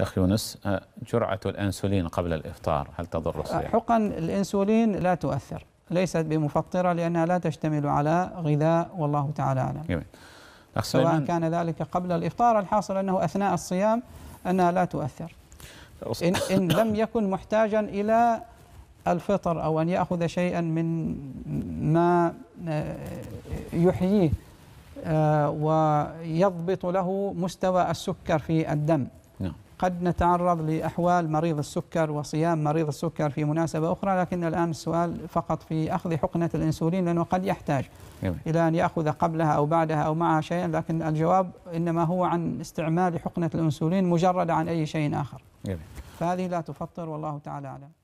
الأخ يونس جرعة الأنسولين قبل الإفطار هل تضر الصيام؟ حقا الأنسولين لا تؤثر ليست بمفطرة لأنها لا تشتمل على غذاء والله تعالى أعلم جميل. سواء كان ذلك قبل الإفطار الحاصل أنه أثناء الصيام أنها لا تؤثر إن, إن لم يكن محتاجا إلى الفطر أو أن يأخذ شيئا من ما آه، يحييه آه، ويضبط له مستوى السكر في الدم قد نتعرض لأحوال مريض السكر وصيام مريض السكر في مناسبة أخرى لكن الآن السؤال فقط في أخذ حقنة الأنسولين لأنه قد يحتاج نعم. إلى أن يأخذ قبلها أو بعدها أو معها شيئا لكن الجواب إنما هو عن استعمال حقنة الأنسولين مجرد عن أي شيء آخر نعم. فهذه لا تفطر والله تعالى أعلم